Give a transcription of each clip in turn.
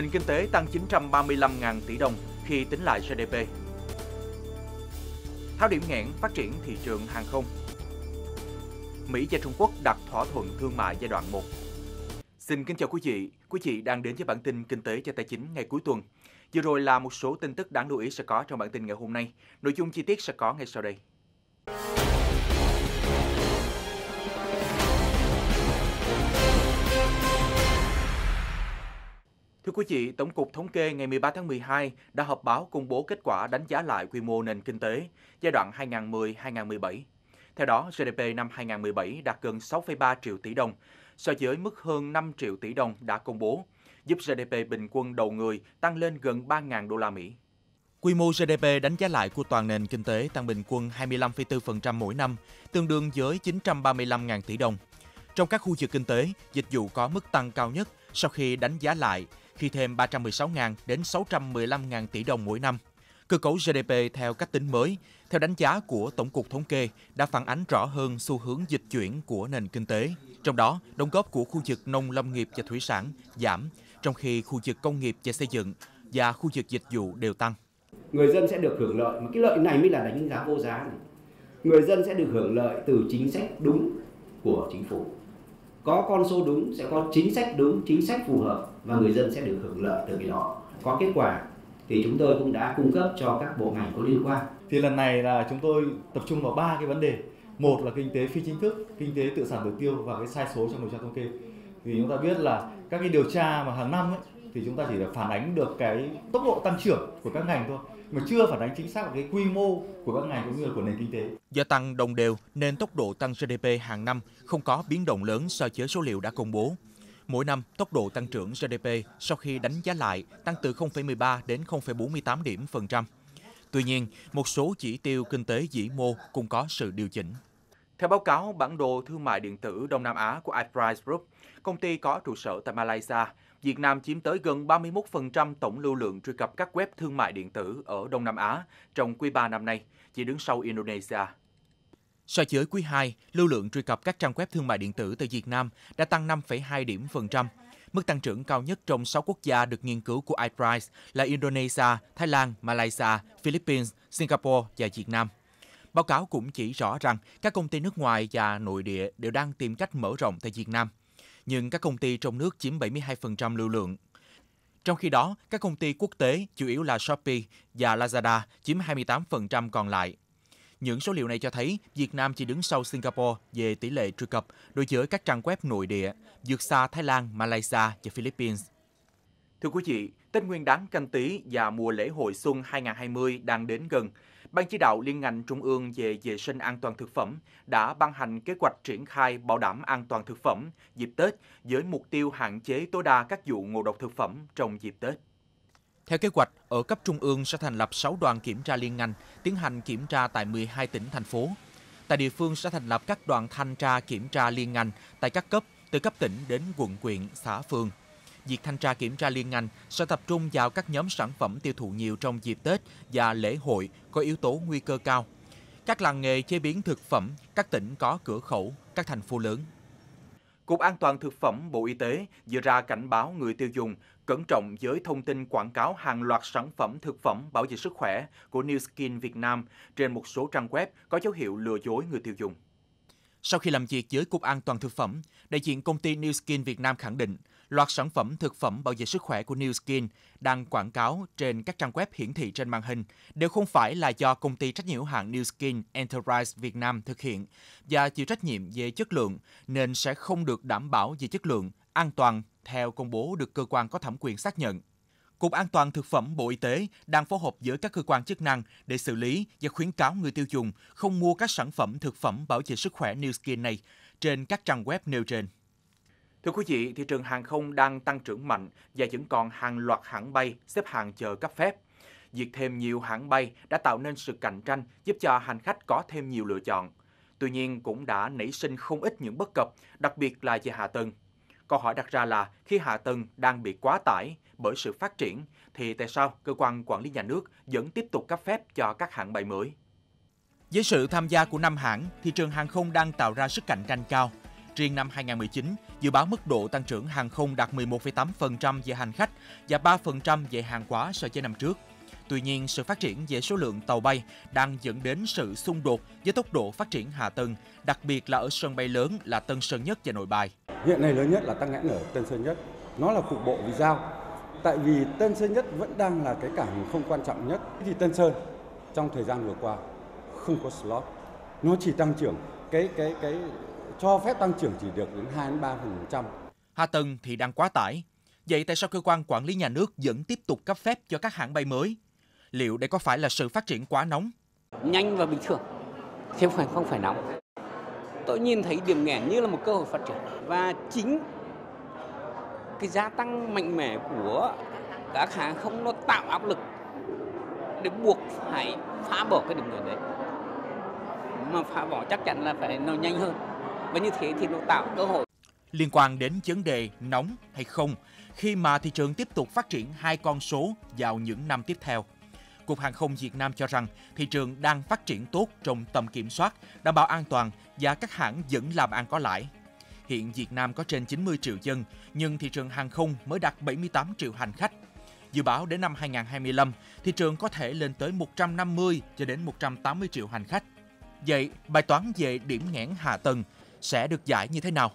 nền kinh tế tăng 935.000 tỷ đồng khi tính lại GDP. Tháo điểm nghẽn phát triển thị trường hàng không Mỹ và Trung Quốc đặt thỏa thuận thương mại giai đoạn 1 Xin kính chào quý vị, quý vị đang đến với bản tin Kinh tế cho Tài chính ngày cuối tuần. Vừa rồi là một số tin tức đáng lưu ý sẽ có trong bản tin ngày hôm nay. Nội dung chi tiết sẽ có ngay sau đây. Thưa quý vị, Tổng cục Thống kê ngày 13 tháng 12 đã họp báo công bố kết quả đánh giá lại quy mô nền kinh tế giai đoạn 2010-2017. Theo đó, GDP năm 2017 đạt gần 6,3 triệu tỷ đồng, so với mức hơn 5 triệu tỷ đồng đã công bố, giúp GDP bình quân đầu người tăng lên gần 3.000 đô la Mỹ. Quy mô GDP đánh giá lại của toàn nền kinh tế tăng bình quân 25,4% mỗi năm, tương đương với 935.000 tỷ đồng. Trong các khu vực kinh tế, dịch vụ có mức tăng cao nhất sau khi đánh giá lại khi thêm 316.000 đến 615.000 tỷ đồng mỗi năm. Cơ cấu GDP theo cách tính mới, theo đánh giá của Tổng cục Thống kê, đã phản ánh rõ hơn xu hướng dịch chuyển của nền kinh tế. Trong đó, đóng góp của khu vực nông lâm nghiệp và thủy sản giảm, trong khi khu vực công nghiệp và xây dựng và khu vực dịch vụ đều tăng. Người dân sẽ được hưởng lợi, mà cái lợi này mới là đánh giá vô giá. Này. Người dân sẽ được hưởng lợi từ chính sách đúng của chính phủ. Có con số đúng sẽ có chính sách đúng, chính sách phù hợp và người dân sẽ được hưởng lợi từ cái đó có kết quả thì chúng tôi cũng đã cung cấp cho các bộ ngành có liên quan thì lần này là chúng tôi tập trung vào ba cái vấn đề một là kinh tế phi chính thức kinh tế tự sản tự tiêu và cái sai số trong điều tra thống kê thì chúng ta biết là các cái điều tra mà hàng năm ấy, thì chúng ta chỉ là phản ánh được cái tốc độ tăng trưởng của các ngành thôi mà chưa phản ánh chính xác cái quy mô của các ngành cũng như là của nền kinh tế. Do tăng đồng đều nên tốc độ tăng GDP hàng năm không có biến động lớn so với số liệu đã công bố. Mỗi năm, tốc độ tăng trưởng GDP sau khi đánh giá lại tăng từ 0,13 đến 0,48 điểm phần trăm. Tuy nhiên, một số chỉ tiêu kinh tế vĩ mô cũng có sự điều chỉnh. Theo báo cáo bản đồ thương mại điện tử Đông Nam Á của iPrice Group, công ty có trụ sở tại Malaysia, Việt Nam chiếm tới gần 31% tổng lưu lượng truy cập các web thương mại điện tử ở Đông Nam Á trong quý 3 năm nay, chỉ đứng sau Indonesia. So với quý 2, lưu lượng truy cập các trang web thương mại điện tử từ Việt Nam đã tăng 5,2 điểm phần trăm. Mức tăng trưởng cao nhất trong 6 quốc gia được nghiên cứu của iPrice là Indonesia, Thái Lan, Malaysia, Philippines, Singapore và Việt Nam. Báo cáo cũng chỉ rõ rằng các công ty nước ngoài và nội địa đều đang tìm cách mở rộng tại Việt Nam. Nhưng các công ty trong nước chiếm 72% lưu lượng. Trong khi đó, các công ty quốc tế chủ yếu là Shopee và Lazada chiếm 28% còn lại. Những số liệu này cho thấy Việt Nam chỉ đứng sau Singapore về tỷ lệ truy cập đối với các trang web nội địa, vượt xa Thái Lan, Malaysia và Philippines. Thưa quý vị, Tết Nguyên đán canh tí và mùa lễ hội xuân 2020 đang đến gần. Ban chỉ đạo liên ngành trung ương về vệ sinh an toàn thực phẩm đã ban hành kế hoạch triển khai bảo đảm an toàn thực phẩm dịp Tết với mục tiêu hạn chế tối đa các vụ ngộ độc thực phẩm trong dịp Tết. Theo kế hoạch, ở cấp trung ương sẽ thành lập 6 đoàn kiểm tra liên ngành, tiến hành kiểm tra tại 12 tỉnh, thành phố. Tại địa phương sẽ thành lập các đoàn thanh tra kiểm tra liên ngành tại các cấp, từ cấp tỉnh đến quận quyện, xã phường. Việc thanh tra kiểm tra liên ngành sẽ tập trung vào các nhóm sản phẩm tiêu thụ nhiều trong dịp Tết và lễ hội có yếu tố nguy cơ cao. Các làng nghề chế biến thực phẩm, các tỉnh có cửa khẩu, các thành phố lớn. Cục An toàn Thực phẩm Bộ Y tế đưa ra cảnh báo người tiêu dùng cẩn trọng với thông tin quảng cáo hàng loạt sản phẩm thực phẩm bảo vệ sức khỏe của New Skin Việt Nam trên một số trang web có dấu hiệu lừa dối người tiêu dùng. Sau khi làm việc với Cục An toàn Thực phẩm, đại diện công ty New Skin Việt Nam khẳng định Loạt sản phẩm thực phẩm bảo vệ sức khỏe của New Skin đang quảng cáo trên các trang web hiển thị trên màn hình đều không phải là do công ty trách nhiệm hữu hạn New Skin Enterprise Việt Nam thực hiện và chịu trách nhiệm về chất lượng nên sẽ không được đảm bảo về chất lượng, an toàn theo công bố được cơ quan có thẩm quyền xác nhận. Cục An toàn Thực phẩm Bộ Y tế đang phối hợp giữa các cơ quan chức năng để xử lý và khuyến cáo người tiêu dùng không mua các sản phẩm thực phẩm bảo vệ sức khỏe New Skin này trên các trang web nêu trên. Thưa quý vị, thị trường hàng không đang tăng trưởng mạnh và vẫn còn hàng loạt hãng bay xếp hàng chờ cấp phép. Việc thêm nhiều hãng bay đã tạo nên sự cạnh tranh giúp cho hành khách có thêm nhiều lựa chọn. Tuy nhiên cũng đã nảy sinh không ít những bất cập, đặc biệt là về hạ tầng. Câu hỏi đặt ra là khi hạ tầng đang bị quá tải bởi sự phát triển thì tại sao cơ quan quản lý nhà nước vẫn tiếp tục cấp phép cho các hãng bay mới? Với sự tham gia của năm hãng, thị trường hàng không đang tạo ra sức cạnh tranh cao Riêng năm 2019, dự báo mức độ tăng trưởng hàng không đạt 11,8% về hành khách và 3% về hàng hóa so với năm trước. Tuy nhiên, sự phát triển về số lượng tàu bay đang dẫn đến sự xung đột với tốc độ phát triển hạ tầng, đặc biệt là ở sân bay lớn là Tân Sơn Nhất và Nội Bài. Hiện nay lớn nhất là tăng nghẽn ở Tân Sơn Nhất. Nó là cục bộ vì sao? Tại vì Tân Sơn Nhất vẫn đang là cái cảng không quan trọng nhất. Thì Tân Sơn trong thời gian vừa qua không có slot. Nó chỉ tăng trưởng cái cái cái cho phép tăng trưởng chỉ được đến 2 đến 3%. Hạ tầng thì đang quá tải. Vậy tại sao cơ quan quản lý nhà nước vẫn tiếp tục cấp phép cho các hãng bay mới? Liệu đây có phải là sự phát triển quá nóng? Nhanh và bình thường, chứ không phải không phải nóng. Tôi nhìn thấy điểm nghẽn như là một cơ hội phát triển và chính cái gia tăng mạnh mẽ của các hãng không nó tạo áp lực để buộc phải phá bỏ cái điểm nghẽn đấy mà phá bỏ chắc chắn là phải nó nhanh hơn và như thế thì nó tạo cơ hội liên quan đến vấn đề nóng hay không khi mà thị trường tiếp tục phát triển hai con số vào những năm tiếp theo. Cục Hàng không Việt Nam cho rằng thị trường đang phát triển tốt trong tầm kiểm soát, đảm bảo an toàn và các hãng vẫn làm ăn có lãi. Hiện Việt Nam có trên 90 triệu dân, nhưng thị trường hàng không mới đạt 78 triệu hành khách. Dự báo đến năm 2025, thị trường có thể lên tới 150 cho đến 180 triệu hành khách. Vậy, bài toán về điểm nghẽn hạ tầng sẽ được giải như thế nào.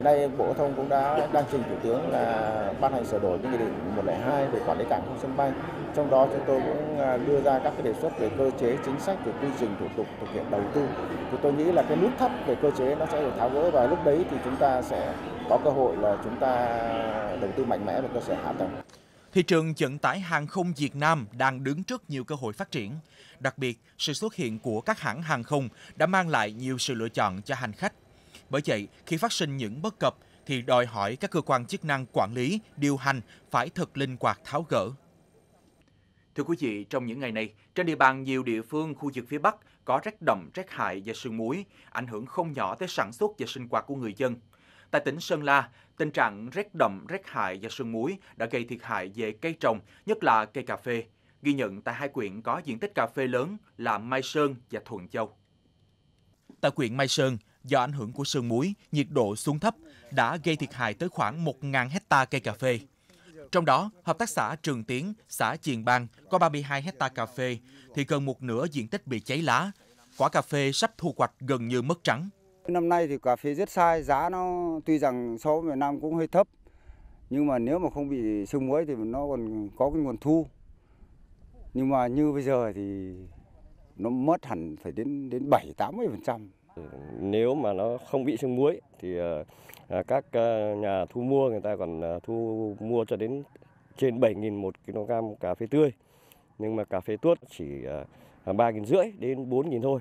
Đây Bộ thông cũng đã đang trình Thủ tướng là ban hành sửa đổi cái nghị định 102 về quản lý cảng không sân bay. Trong đó chúng tôi cũng à, đưa ra các cái đề xuất về cơ chế chính sách về quy trình thủ tục thực hiện đầu tư. Thì tôi nghĩ là cái nút thắt về cơ chế nó sẽ được tháo gỡ và lúc đấy thì chúng ta sẽ có cơ hội là chúng ta đầu tư mạnh mẽ về cơ sở hạ tầng. Thị trường vận tải hàng không Việt Nam đang đứng trước nhiều cơ hội phát triển. Đặc biệt, sự xuất hiện của các hãng hàng không đã mang lại nhiều sự lựa chọn cho hành khách bởi vậy, khi phát sinh những bất cập thì đòi hỏi các cơ quan chức năng quản lý, điều hành phải thật linh hoạt tháo gỡ. Thưa quý vị, trong những ngày này, trên địa bàn nhiều địa phương khu vực phía Bắc có rét đậm, rét hại và sương muối, ảnh hưởng không nhỏ tới sản xuất và sinh hoạt của người dân. Tại tỉnh Sơn La, tình trạng rét đậm, rét hại và sương muối đã gây thiệt hại về cây trồng, nhất là cây cà phê, ghi nhận tại hai quyện có diện tích cà phê lớn là Mai Sơn và Thuận Châu. Tại quyện Mai Sơn, do ảnh hưởng của sương muối, nhiệt độ xuống thấp đã gây thiệt hại tới khoảng 1.000 hecta cây cà phê. Trong đó, Hợp tác xã Trường Tiến, xã Triền Bang có 32 hecta cà phê, thì gần một nửa diện tích bị cháy lá. Quả cà phê sắp thu hoạch gần như mất trắng. Năm nay thì cà phê rất sai, giá nó tuy rằng so với năm cũng hơi thấp, nhưng mà nếu mà không bị sương muối thì nó còn có cái nguồn thu. Nhưng mà như bây giờ thì nó mất hẳn phải đến đến 7 80% nếu mà nó không bị sương muối thì ờ, à, các ờ, nhà thu mua người ta còn ờ, thu mua cho đến trên 7.000 một kg cà phê tươi nhưng mà cà phê tuốt chỉ 3.000 à, rưỡi đến 4.000 thôi.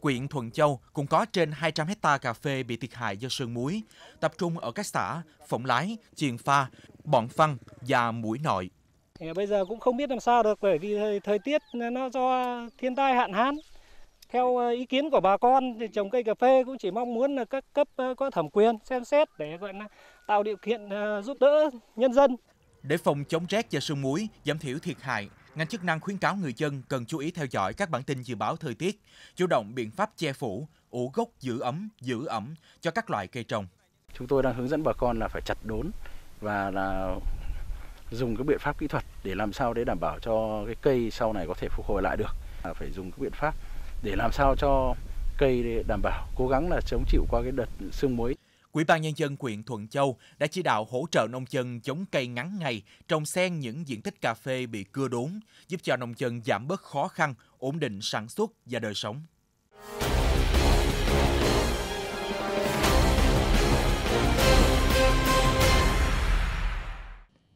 Quyện Thuận Châu cũng có trên 200 hecta cà phê bị thiệt hại do sương muối, tập trung ở các xã Phổng Lái, Triền Pha, Bọn Phăng và Mũi Nội. Thì bây giờ cũng không biết làm sao được bởi vì thời, thời tiết nó do thiên tai hạn hán, theo ờ, ý kiến của bà con thì trồng cây cà phê cũng chỉ mong muốn là các cấp ờ, có thẩm quyền xem xét để gọi là tạo điều kiện ờ, giúp đỡ nhân dân. Để phòng chống rét và sương muối, giảm thiểu thiệt hại, ngành chức năng khuyến cáo người dân cần chú ý theo dõi các bản tin dự báo thời tiết, chủ động biện pháp che phủ, ủ gốc giữ ấm, giữ ẩm cho các loại cây trồng. Chúng tôi đang hướng dẫn bà con là phải chặt đốn và là dùng các biện pháp kỹ thuật để làm sao để đảm bảo cho cái cây sau này có thể phục hồi lại được. Phải dùng các biện pháp để làm sao cho cây đảm bảo cố gắng là chống chịu qua cái đợt sương muối. Quỹ ban nhân dân huyện Thuận Châu đã chỉ đạo hỗ trợ nông dân chống cây ngắn ngày, trồng xen những diện tích cà phê bị cưa đốn, giúp cho nông dân giảm bớt khó khăn, ổn định sản xuất và đời sống.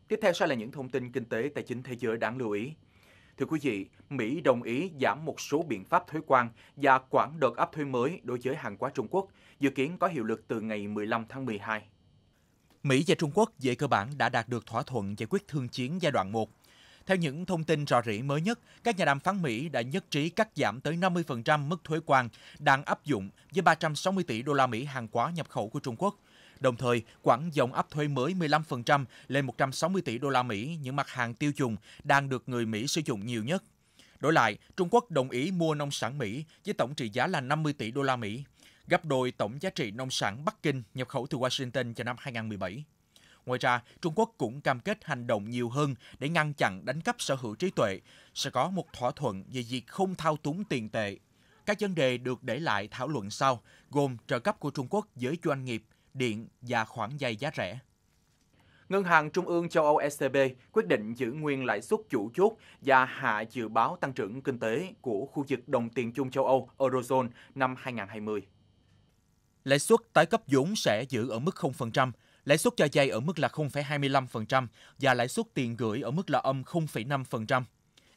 Tiếp theo sẽ là những thông tin kinh tế tài chính thế giới đáng lưu ý. Thưa quý vị, Mỹ đồng ý giảm một số biện pháp thuế quan và quản đợt áp thuế mới đối với hàng hóa Trung Quốc, dự kiến có hiệu lực từ ngày 15 tháng 12. Mỹ và Trung Quốc về cơ bản đã đạt được thỏa thuận giải quyết thương chiến giai đoạn 1. Theo những thông tin rò rỉ mới nhất, các nhà đàm phán Mỹ đã nhất trí cắt giảm tới 50% mức thuế quan đang áp dụng với 360 tỷ đô la Mỹ hàng hóa nhập khẩu của Trung Quốc – đồng thời quảng dòng áp thuế mới 15% lên 160 tỷ đô la Mỹ những mặt hàng tiêu dùng đang được người Mỹ sử dụng nhiều nhất. Đổi lại, Trung Quốc đồng ý mua nông sản Mỹ với tổng trị giá là 50 tỷ đô la Mỹ, gấp đôi tổng giá trị nông sản Bắc Kinh nhập khẩu từ Washington cho năm 2017. Ngoài ra, Trung Quốc cũng cam kết hành động nhiều hơn để ngăn chặn đánh cắp sở hữu trí tuệ, sẽ có một thỏa thuận về việc không thao túng tiền tệ. Các vấn đề được để lại thảo luận sau, gồm trợ cấp của Trung Quốc với doanh nghiệp điện và khoản vay giá rẻ. Ngân hàng Trung ương châu Âu ECB quyết định giữ nguyên lãi suất chủ chốt và hạ dự báo tăng trưởng kinh tế của khu vực đồng tiền chung châu Âu Eurozone năm 2020. Lãi suất tái cấp vốn sẽ giữ ở mức 0%, lãi suất cho vay ở mức là 0,25% và lãi suất tiền gửi ở mức là âm 0,5%.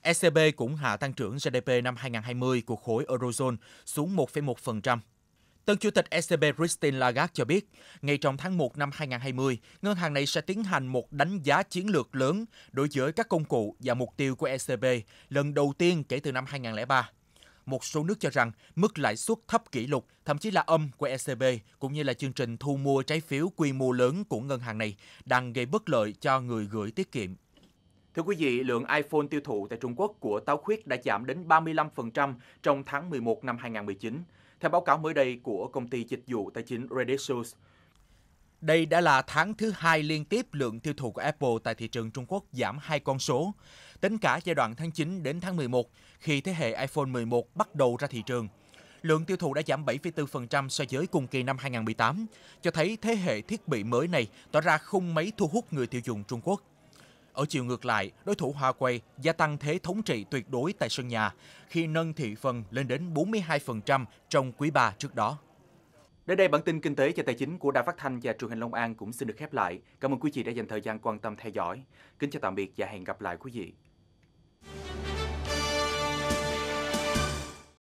ECB cũng hạ tăng trưởng GDP năm 2020 của khối Eurozone xuống 1,1%. Tân Chủ tịch ECB Christine Lagarde cho biết, ngay trong tháng 1 năm 2020, ngân hàng này sẽ tiến hành một đánh giá chiến lược lớn đối với các công cụ và mục tiêu của ECB lần đầu tiên kể từ năm 2003. Một số nước cho rằng mức lãi suất thấp kỷ lục, thậm chí là âm của ECB, cũng như là chương trình thu mua trái phiếu quy mô lớn của ngân hàng này đang gây bất lợi cho người gửi tiết kiệm. Thưa quý vị, lượng iPhone tiêu thụ tại Trung Quốc của Táo Khuyết đã giảm đến 35% trong tháng 11 năm 2019 theo báo cáo mới đây của công ty dịch vụ tài chính Credit Suisse. Đây đã là tháng thứ hai liên tiếp lượng tiêu thụ của Apple tại thị trường Trung Quốc giảm hai con số, tính cả giai đoạn tháng 9 đến tháng 11 khi thế hệ iPhone 11 bắt đầu ra thị trường. Lượng tiêu thụ đã giảm 7,4% so với cùng kỳ năm 2018, cho thấy thế hệ thiết bị mới này tỏ ra không mấy thu hút người tiêu dùng Trung Quốc. Ở chiều ngược lại, đối thủ Huawei gia tăng thế thống trị tuyệt đối tại sân nhà khi nâng thị phần lên đến 42% trong quý 3 trước đó. Đến đây bản tin kinh tế và tài chính của Đài Phát Thanh và truyền hình Long An cũng xin được khép lại. Cảm ơn quý vị đã dành thời gian quan tâm theo dõi. Kính chào tạm biệt và hẹn gặp lại quý vị.